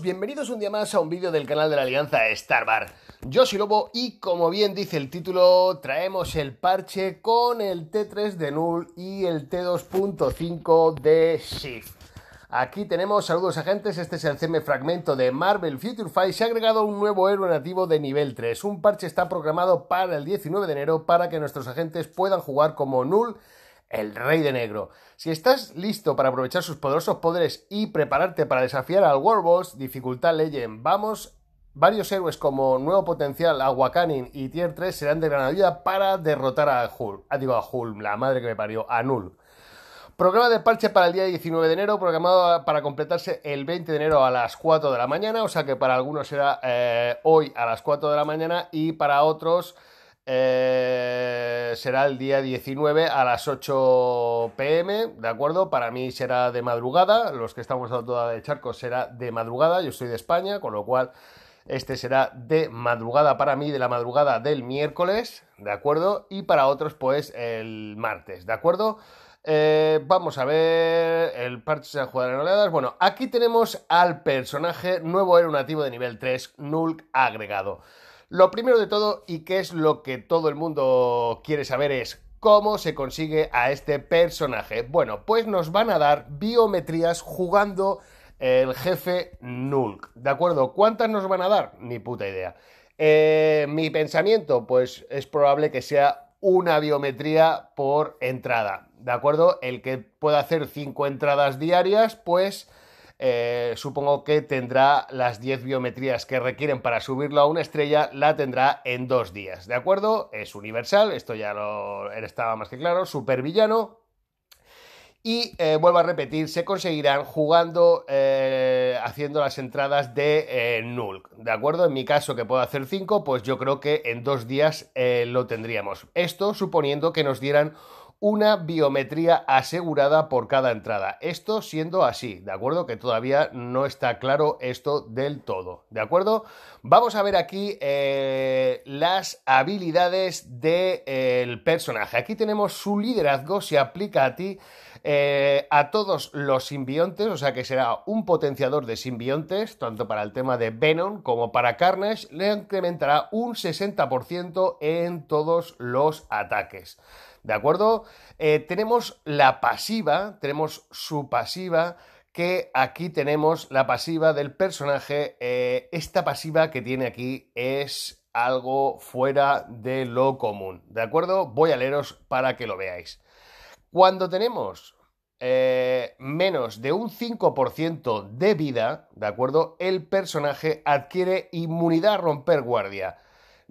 bienvenidos un día más a un vídeo del canal de la Alianza Starbar. Yo soy Lobo y como bien dice el título, traemos el parche con el T3 de Null y el T2.5 de Shift. Aquí tenemos, saludos agentes, este es el CM fragmento de Marvel Future Fight. Se ha agregado un nuevo héroe nativo de nivel 3. Un parche está programado para el 19 de enero para que nuestros agentes puedan jugar como Null el Rey de Negro. Si estás listo para aprovechar sus poderosos poderes y prepararte para desafiar al Warboss, dificultad Leyen, vamos. Varios héroes como Nuevo Potencial, Aguacanin y Tier 3 serán de gran ayuda para derrotar a Hul. Ah, digo a Hul, la madre que me parió, a Null. Programa de parche para el día 19 de enero, programado para completarse el 20 de enero a las 4 de la mañana, o sea que para algunos será eh, hoy a las 4 de la mañana y para otros eh, será el día 19 a las 8 pm, ¿de acuerdo? Para mí será de madrugada, los que estamos a toda de charco será de madrugada, yo soy de España, con lo cual este será de madrugada para mí, de la madrugada del miércoles, ¿de acuerdo? Y para otros pues el martes, ¿de acuerdo? Eh, vamos a ver el parche se jugar en oleadas. Bueno, aquí tenemos al personaje nuevo nativo de nivel 3, Nulk agregado. Lo primero de todo y que es lo que todo el mundo quiere saber es cómo se consigue a este personaje. Bueno, pues nos van a dar biometrías jugando el jefe Nulk. ¿De acuerdo? ¿Cuántas nos van a dar? Ni puta idea. Eh, mi pensamiento, pues es probable que sea una biometría por entrada. ¿De acuerdo? El que pueda hacer cinco entradas diarias, pues eh, supongo que tendrá las 10 biometrías que requieren para subirlo a una estrella, la tendrá en dos días, ¿de acuerdo? Es universal, esto ya lo estaba más que claro, supervillano, y eh, vuelvo a repetir, se conseguirán jugando, eh, haciendo las entradas de Null. ¿De acuerdo? En mi caso, que puedo hacer 5, pues yo creo que en dos días lo tendríamos. Esto suponiendo que nos dieran una biometría asegurada por cada entrada. Esto siendo así, ¿de acuerdo? Que todavía no está claro esto del todo, ¿de acuerdo? Vamos a ver aquí eh, las habilidades del eh, personaje. Aquí tenemos su liderazgo, se aplica a ti, eh, a todos los simbiontes, o sea que será un potenciador de simbiontes, tanto para el tema de Venom como para Carnage, le incrementará un 60% en todos los ataques. ¿De acuerdo? Eh, tenemos la pasiva, tenemos su pasiva, que aquí tenemos la pasiva del personaje. Eh, esta pasiva que tiene aquí es algo fuera de lo común. ¿De acuerdo? Voy a leeros para que lo veáis. Cuando tenemos eh, menos de un 5% de vida, ¿de acuerdo? El personaje adquiere inmunidad a romper guardia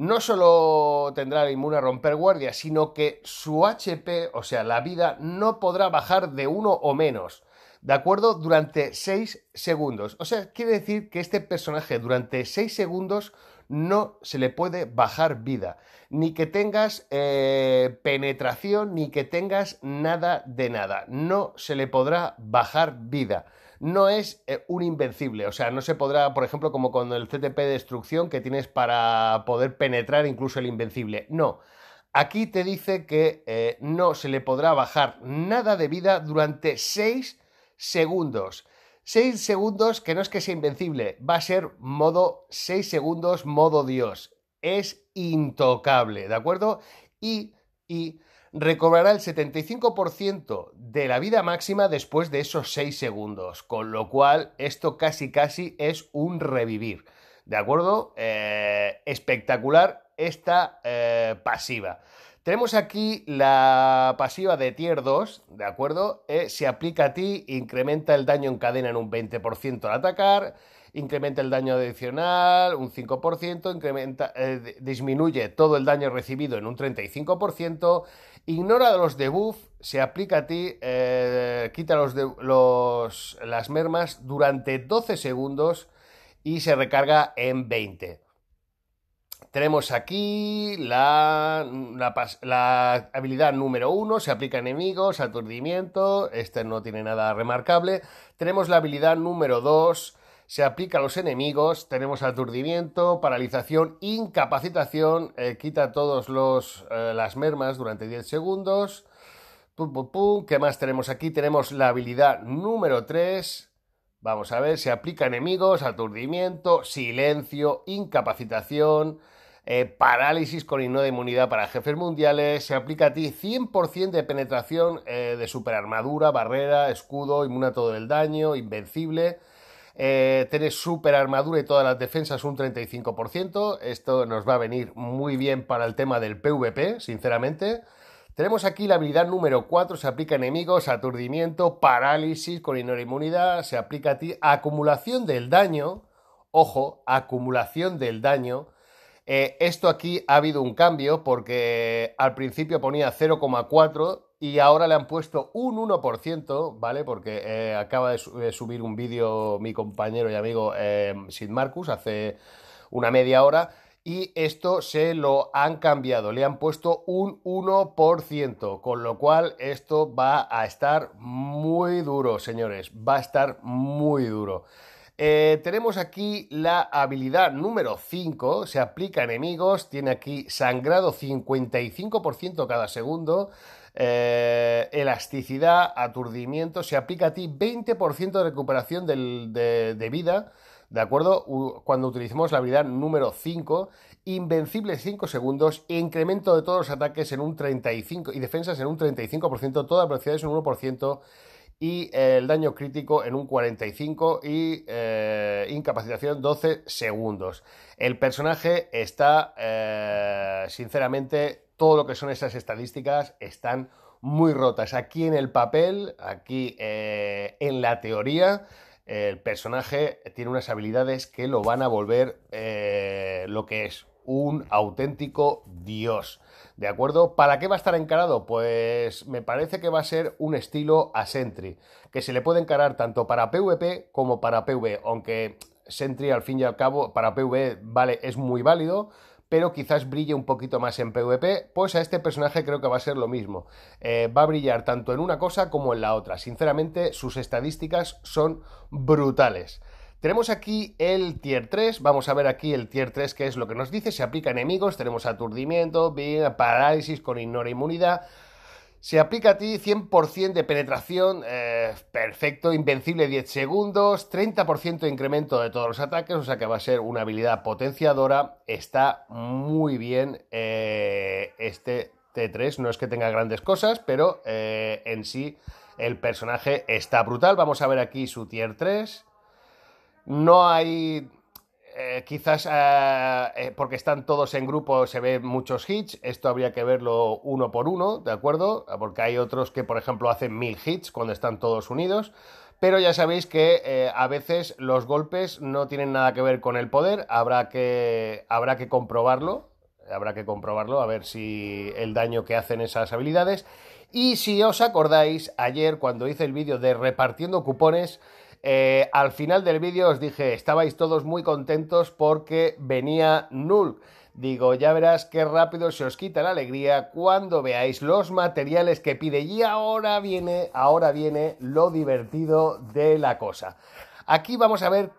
no solo tendrá el inmune a romper guardia, sino que su HP, o sea, la vida, no podrá bajar de uno o menos. ¿De acuerdo? Durante 6 segundos. O sea, quiere decir que este personaje durante 6 segundos no se le puede bajar vida. Ni que tengas eh, penetración, ni que tengas nada de nada. No se le podrá bajar vida no es eh, un invencible, o sea, no se podrá, por ejemplo, como con el CTP de destrucción que tienes para poder penetrar incluso el invencible, no. Aquí te dice que eh, no se le podrá bajar nada de vida durante 6 segundos. 6 segundos que no es que sea invencible, va a ser modo 6 segundos, modo Dios. Es intocable, ¿de acuerdo? Y, y recobrará el 75% de la vida máxima después de esos 6 segundos, con lo cual esto casi casi es un revivir. ¿De acuerdo? Eh, espectacular esta eh, pasiva. Tenemos aquí la pasiva de tier 2, ¿de acuerdo? Eh, se aplica a ti, incrementa el daño en cadena en un 20% al atacar, incrementa el daño adicional un 5%, incrementa, disminuye todo el daño recibido en un 35%, Ignora los debuffs, se aplica a ti, eh, quita los las mermas durante 12 segundos y se recarga en 20. Tenemos aquí la, la, la habilidad número 1, se aplica a enemigos, aturdimiento, este no tiene nada remarcable. Tenemos la habilidad número 2, se aplica a los enemigos, tenemos aturdimiento, paralización, incapacitación, eh, quita todas los eh, las mermas durante 10 segundos. Pum, pum, pum. ¿Qué más tenemos aquí? Tenemos la habilidad número 3. Vamos a ver, se aplica a enemigos, aturdimiento, silencio, incapacitación, eh, parálisis con himno de inmunidad para jefes mundiales. Se aplica a ti 100% de penetración de superarmadura, barrera, escudo, inmune a todo el daño, invencible eh, super armadura y todas las defensas un 35%. Esto nos va a venir muy bien para el tema del PvP, sinceramente. Tenemos aquí la habilidad número 4, se aplica a enemigos, aturdimiento, parálisis con inmunidad, se aplica a ti, acumulación del daño, ojo, acumulación del daño. Eh, esto aquí ha habido un cambio porque al principio ponía 0,4 y ahora le han puesto un 1%, ¿vale? Porque eh, acaba de, subir un vídeo mi compañero y amigo eh, Sid Marcus hace una media hora y esto se lo han cambiado, le han puesto un 1%, con lo cual esto va a estar muy duro, señores, va a estar muy duro. Eh, tenemos aquí la habilidad número 5, se aplica a enemigos, tiene aquí sangrado 55% cada segundo, eh, elasticidad, aturdimiento, se aplica a ti 20% de recuperación de, vida ¿De acuerdo? Cuando utilicemos la habilidad número 5, invencible 5 segundos, incremento de todos los ataques en un 35% y defensas en un 35%, todas las es en un 1% y eh, el daño crítico en un 45% y eh, incapacitación 12 segundos. El personaje está, sinceramente, todo lo que son esas estadísticas están muy rotas. Aquí en el papel, aquí eh, en la teoría, el personaje tiene unas habilidades que lo van a volver eh, lo que es un auténtico dios. ¿De acuerdo? ¿Para qué va a estar encarado? Pues me parece que va a ser un estilo a Sentry, que se le puede encarar tanto para PvP como para PvE, aunque Sentry al fin y al cabo para PvE vale, es muy válido, pero quizás brille un poquito más en PvP, pues a este personaje creo que va a ser lo mismo. Eh, va a brillar tanto en una cosa como en la otra. Sinceramente, sus estadísticas son brutales. Tenemos aquí el tier 3, vamos a ver aquí el tier 3 que es lo que nos dice, se aplica a enemigos, tenemos aturdimiento, parálisis con ignora inmunidad, se aplica a ti 100% de penetración, eh, perfecto, invencible 10 segundos, 30% de incremento de todos los ataques, o sea que va a ser una habilidad potenciadora. Está muy bien eh, este T3, no es que tenga grandes cosas, pero eh, en sí el personaje está brutal. Vamos a ver aquí su tier 3. No hay eh, quizás eh, eh, porque están todos en grupo se ven muchos hits, esto habría que verlo uno por uno, ¿de acuerdo? Ah, porque hay otros que, por ejemplo, hacen mil hits cuando están todos unidos. Pero ya sabéis que a veces los golpes no tienen nada que ver con el poder, habrá que, habrá que comprobarlo, habrá que comprobarlo, a ver si el daño que hacen esas habilidades. Y si os acordáis, ayer cuando hice el vídeo de repartiendo cupones, eh, al final del vídeo os dije, estabais todos muy contentos porque venía Null. Digo, ya verás qué rápido se os quita la alegría cuando veáis los materiales que pide. Y ahora viene, ahora viene lo divertido de la cosa. Aquí vamos a ver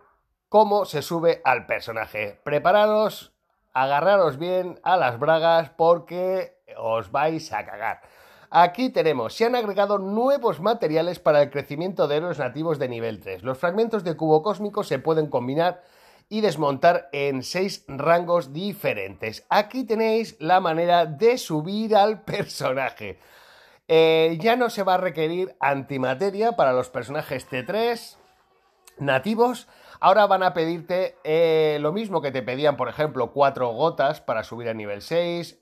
cómo se sube al personaje. Preparaos, agarraros bien a las bragas porque os vais a cagar. Aquí tenemos, se han agregado nuevos materiales para el crecimiento de héroes nativos de nivel 3. Los fragmentos de cubo cósmico se pueden combinar y desmontar en 6 rangos diferentes. Aquí tenéis la manera de subir al personaje. Eh, ya no se va a requerir antimateria para los personajes T3 nativos. Ahora van a pedirte eh, lo mismo que te pedían, por ejemplo, 4 gotas para subir a nivel 6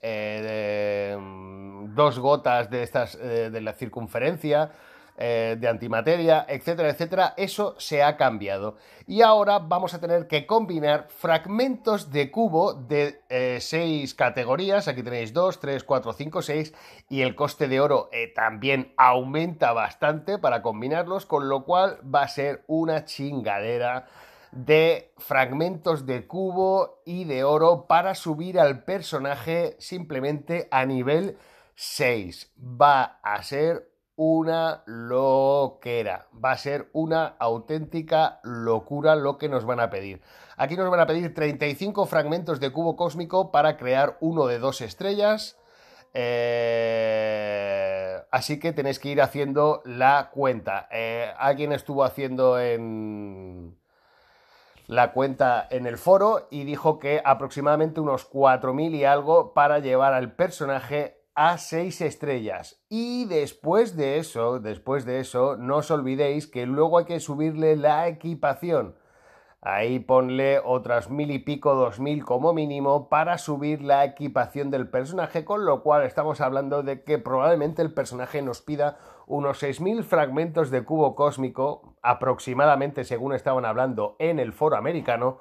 dos gotas de estas eh, de la circunferencia eh, de antimateria, etcétera, etcétera, eso se ha cambiado. Y ahora vamos a tener que combinar fragmentos de cubo de eh, seis categorías, aquí tenéis dos tres cuatro cinco seis y el coste de oro también aumenta bastante para combinarlos, con lo cual va a ser una chingadera de fragmentos de cubo y de oro para subir al personaje simplemente a nivel 6. Va a ser una loquera. Va a ser una auténtica locura lo que nos van a pedir. Aquí nos van a pedir 35 fragmentos de cubo cósmico para crear uno de dos estrellas. Eh, así que tenéis que ir haciendo la cuenta. Eh, alguien estuvo haciendo en la cuenta en el foro y dijo que aproximadamente unos 4.000 y algo para llevar al personaje a 6 estrellas. Y después de eso, después de eso, no os olvidéis que luego hay que subirle la equipación. Ahí ponle otras mil y pico, dos mil como mínimo para subir la equipación del personaje, con lo cual estamos hablando de que probablemente el personaje nos pida unos 6.000 fragmentos de cubo cósmico, aproximadamente según estaban hablando en el foro americano,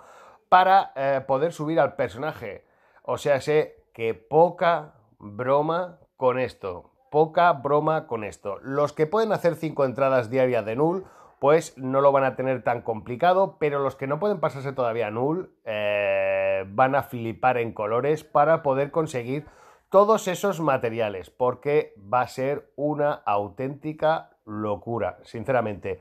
para eh, poder subir al personaje. O sea, sé que poca broma con esto. Poca broma con esto. Los que pueden hacer 5 entradas diarias de null, pues no lo van a tener tan complicado, pero los que no pueden pasarse todavía null eh, van a flipar en colores para poder conseguir todos esos materiales, porque va a ser una auténtica locura, sinceramente.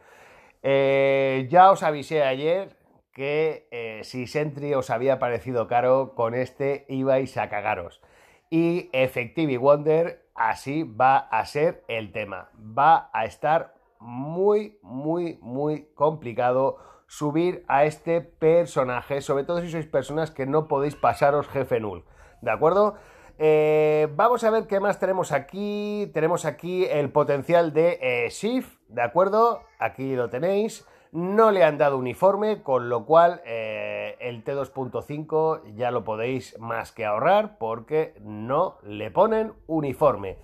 Eh, ya os avisé ayer que eh, si Sentry os había parecido caro, con este ibais a cagaros. Y Effective Wonder, así va a ser el tema. Va a estar muy, muy, muy complicado subir a este personaje, sobre todo si sois personas que no podéis pasaros jefe nul ¿De acuerdo? Eh, vamos a ver qué más tenemos aquí. Tenemos aquí el potencial de eh, Shift, ¿de acuerdo? Aquí lo tenéis. No le han dado uniforme, con lo cual eh, el T2.5 ya lo podéis más que ahorrar porque no le ponen uniforme.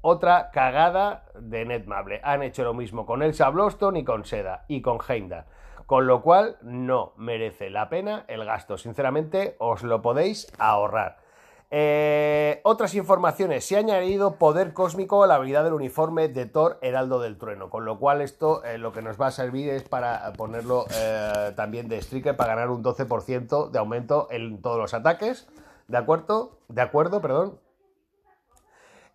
Otra cagada de Netmable. Han hecho lo mismo con Elsa Bloston y con Seda y con Heimdall. Con lo cual no merece la pena el gasto. Sinceramente os lo podéis ahorrar. Eh, otras informaciones, se ha añadido poder cósmico a la habilidad del uniforme de Thor Heraldo del Trueno, con lo cual esto eh, lo que nos va a servir es para ponerlo eh, también de striker para ganar un 12% de aumento en todos los ataques, ¿de acuerdo? De acuerdo, perdón.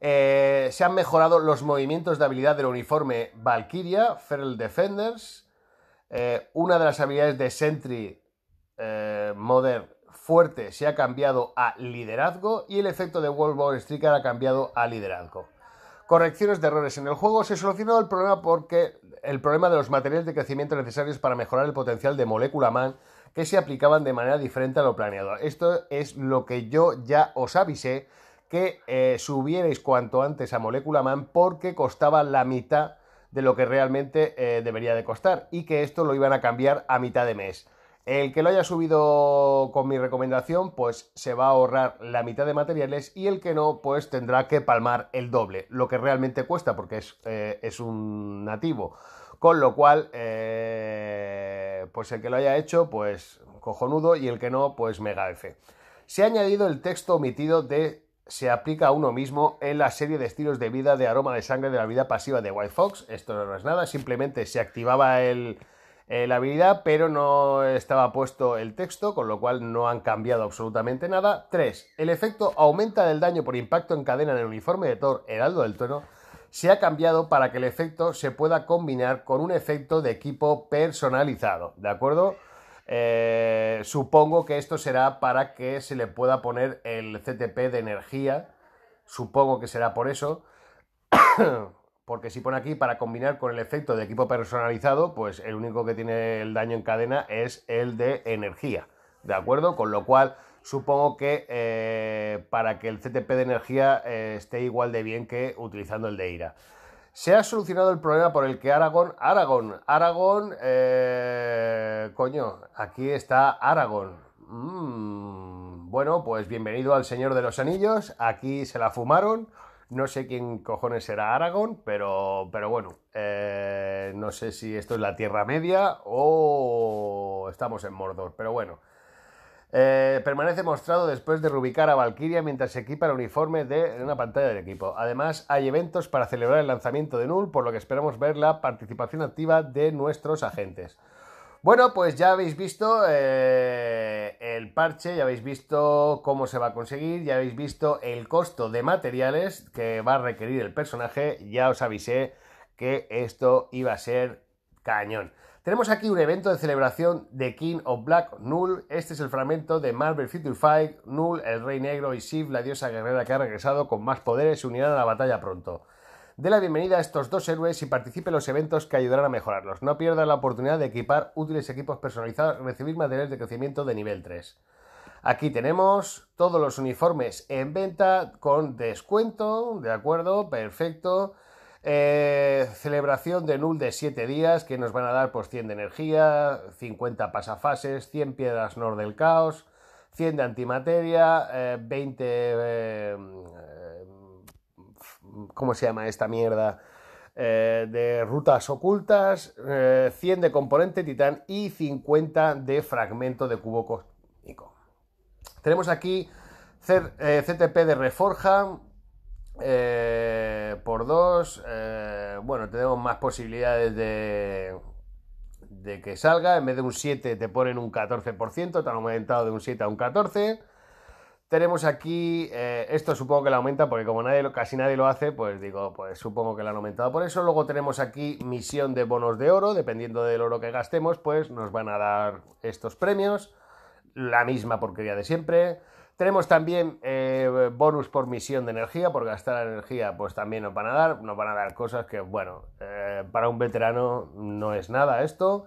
se han mejorado los movimientos de habilidad del uniforme Valkyria, Feral Defenders, una de las habilidades de Sentry Modern fuerte se ha cambiado a liderazgo y el efecto de War Striker ha cambiado a liderazgo. Correcciones de errores en el juego. Se solucionó el problema porque el problema de los materiales de crecimiento necesarios para mejorar el potencial de molécula man que se aplicaban de manera diferente a lo planeado. Esto es lo que yo ya os avisé que eh, subierais cuanto antes a molécula man porque costaba la mitad de lo que realmente eh, debería de costar y que esto lo iban a cambiar a mitad de mes. El que lo haya subido con mi recomendación, pues se va a ahorrar la mitad de materiales y el que no, pues tendrá que palmar el doble, lo que realmente cuesta porque es, eh, un nativo. Con lo cual, eh, pues el que lo haya hecho, pues cojonudo y el que no, pues mega F. Se ha añadido el texto omitido de se aplica a uno mismo en la serie de estilos de vida de aroma de sangre de la vida pasiva de White Fox. Esto no es nada, simplemente se activaba el, eh, la habilidad, pero no estaba puesto el texto, con lo cual no han cambiado absolutamente nada. 3. El efecto aumenta del daño por impacto en cadena en el uniforme de Thor, Heraldo del Tono, se ha cambiado para que el efecto se pueda combinar con un efecto de equipo personalizado, ¿de acuerdo? Eh, supongo que esto será para que se le pueda poner el CTP de energía, supongo que será por eso. porque si pone aquí para combinar con el efecto de equipo personalizado, pues el único que tiene el daño en cadena es el de energía, ¿de acuerdo? Con lo cual, supongo que eh, para que el CTP de energía eh, esté igual de bien que utilizando el de ira. Se ha solucionado el problema por el que Aragón, Aragón, Aragón, eh, coño, aquí está Aragón. Mm, bueno, pues bienvenido al Señor de los Anillos, aquí se la fumaron. No sé quién cojones será Aragón, pero, pero bueno, eh, no sé si esto es la Tierra Media o estamos en Mordor, pero bueno. Eh, permanece mostrado después de reubicar a Valkyria mientras se equipa el uniforme de una pantalla del equipo. Además, hay eventos para celebrar el lanzamiento de Null, por lo que esperamos ver la participación activa de nuestros agentes. Bueno, pues ya habéis visto eh, el parche, ya habéis visto cómo se va a conseguir, ya habéis visto el costo de materiales que va a requerir el personaje, ya os avisé que esto iba a ser cañón. Tenemos aquí un evento de celebración de King of Black Null. Este es el fragmento de Marvel Future Fight. Null, el Rey Negro y Sif, la diosa guerrera que ha regresado con más poderes, se unirá a la batalla pronto. De la bienvenida a estos dos héroes y participe en los eventos que ayudarán a mejorarlos. No pierda la oportunidad de equipar útiles equipos personalizados y recibir materiales de crecimiento de nivel 3. Aquí tenemos todos los uniformes en venta con descuento, de acuerdo, perfecto. Eh, celebración de Null de 7 días que nos van a dar 100 pues, de energía, 50 pasafases, 100 piedras Nor del Caos, 100 de antimateria, 20 eh, ¿Cómo se llama esta mierda? Eh, de rutas ocultas, 100 eh, de componente titán y 50 de fragmento de cubo cósmico. Tenemos aquí CTP eh, de reforja por 2. bueno, tenemos más posibilidades de, de que salga. En vez de un 7 te ponen un 14%, te han aumentado de un 7 a un 14%. Tenemos aquí, eh, esto supongo que lo aumenta porque como casi nadie lo hace, pues digo, pues supongo que la han aumentado por eso. Luego tenemos aquí misión de bonos de oro, dependiendo del oro que gastemos, pues nos van a dar estos premios. La misma porquería de siempre. Tenemos también eh, bonus por misión de energía, por gastar energía, pues también nos van a dar, nos van a dar cosas que, bueno, eh, para un veterano no es nada esto.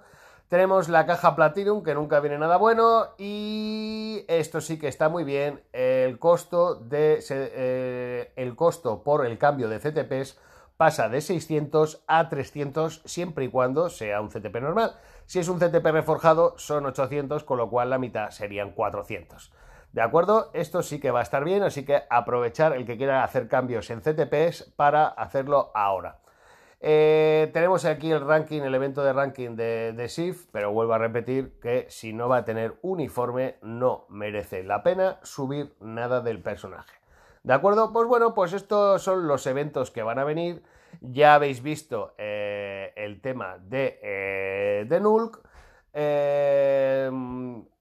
Tenemos la caja Platinum, que nunca viene nada bueno. Y esto sí que está muy bien. El costo, de, eh, el costo por el cambio de CTPs pasa de 600 a 300 siempre y cuando sea un CTP normal. Si es un CTP reforjado son 800, con lo cual la mitad serían 400. ¿De acuerdo? Esto sí que va a estar bien, así que aprovechar el que quiera hacer cambios en CTPs para hacerlo ahora. Eh, tenemos aquí el ranking, el evento de ranking de, de SIF, pero vuelvo a repetir que si no va a tener uniforme, no merece la pena subir nada del personaje. ¿De acuerdo? Pues bueno, pues estos son los eventos que van a venir. Ya habéis visto eh, el tema de, eh, de Nulk.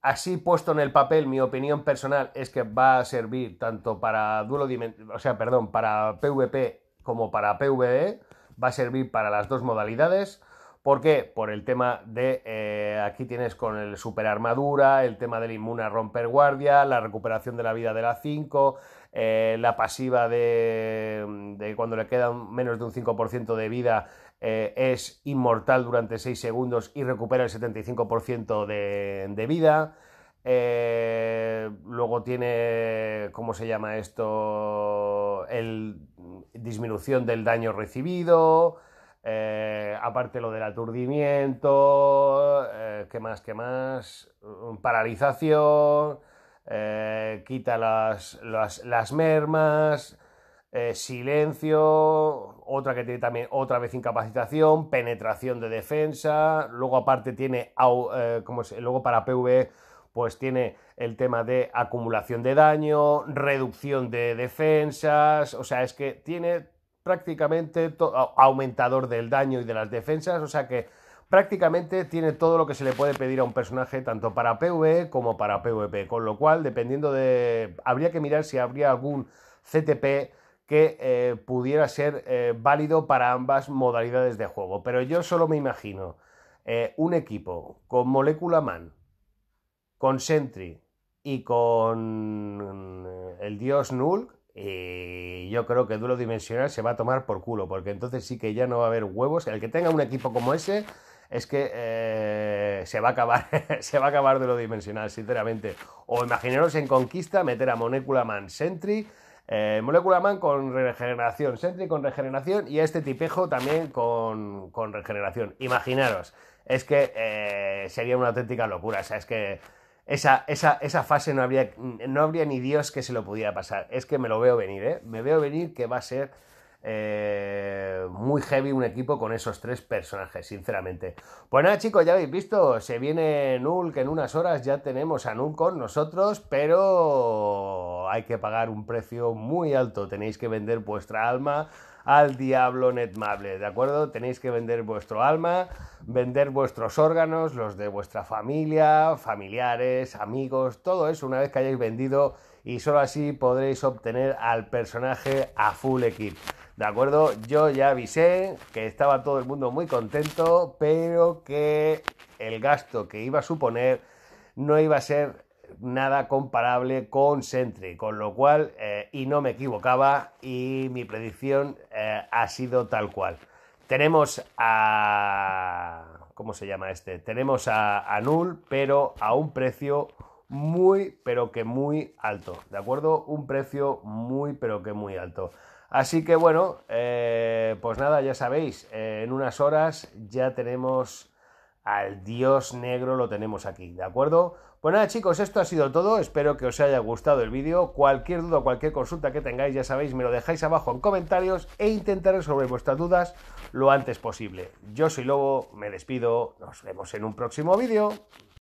así puesto en el papel, mi opinión personal es que va a servir tanto para duelo o sea, perdón, para PvP como para PvE va a servir para las dos modalidades. ¿Por qué? Por el tema de, eh, aquí tienes con el super armadura, el tema del inmune a romper guardia, la recuperación de la vida de la 5, eh, la pasiva de, cuando le quedan menos de un 5% de vida eh, es inmortal durante 6 segundos y recupera el 75% de, de, vida. luego tiene, ¿cómo se llama esto? disminución del daño recibido, eh, aparte lo del aturdimiento, eh, que más? que más? Mm, paralización, eh, quita las, las, las mermas, silencio, otra que tiene también otra vez incapacitación, penetración de defensa, luego aparte tiene, como luego para PV e pues tiene el tema de acumulación de daño, reducción de defensas, o sea, es que tiene prácticamente aumentador del daño y de las defensas, o sea que prácticamente tiene todo lo que se le puede pedir a un personaje tanto para PvE como para PvP, con lo cual dependiendo de... habría que mirar si habría algún CTP que eh, pudiera ser eh, válido para ambas modalidades de juego, pero yo solo me imagino eh, un equipo con molécula man, con Sentry y con mm, el dios Null, y yo creo que duro duelo dimensional se va a tomar por culo, porque entonces sí que ya no va a haber huevos. El que tenga un equipo como ese es que eh, se va a acabar, se va a acabar duelo dimensional, sinceramente. O imaginaros en conquista meter a Molecula Man Sentry, eh, Molecula Man con regeneración, Sentry con regeneración y a este tipejo también con, regeneración. Imaginaros, es que eh, sería una auténtica locura, o sea, es que esa, esa, esa, fase no habría, no habría ni Dios que se lo pudiera pasar. Es que me lo veo venir, ¿eh? Me veo venir que va a ser eh, muy heavy un equipo con esos tres personajes, sinceramente. Pues nada, chicos, ya habéis visto, se viene Null, que en unas horas ya tenemos a Null con nosotros, pero hay que pagar un precio muy alto. Tenéis que vender vuestra alma al diablo netmable, ¿de acuerdo? Tenéis que vender vuestro alma, vender vuestros órganos, los de vuestra familia, familiares, amigos, todo eso una vez que hayáis vendido y solo así podréis obtener al personaje a full equip. ¿De acuerdo? Yo ya avisé que estaba todo el mundo muy contento, pero que el gasto que iba a suponer no iba a ser nada comparable con Sentry, con lo cual, eh, y no me equivocaba, y mi predicción eh, ha sido tal cual. Tenemos a... ¿Cómo se llama este? Tenemos a, Null, pero a un precio muy, pero que muy alto, ¿de acuerdo? Un precio muy, pero que muy alto. Así que bueno, eh, pues nada, ya sabéis, en unas horas ya tenemos al dios negro, lo tenemos aquí, ¿de acuerdo? Bueno pues nada chicos, esto ha sido todo, espero que os haya gustado el vídeo, cualquier duda o cualquier consulta que tengáis ya sabéis, me lo dejáis abajo en comentarios e intentaré resolver vuestras dudas lo antes posible. Yo soy Lobo, me despido, nos vemos en un próximo vídeo.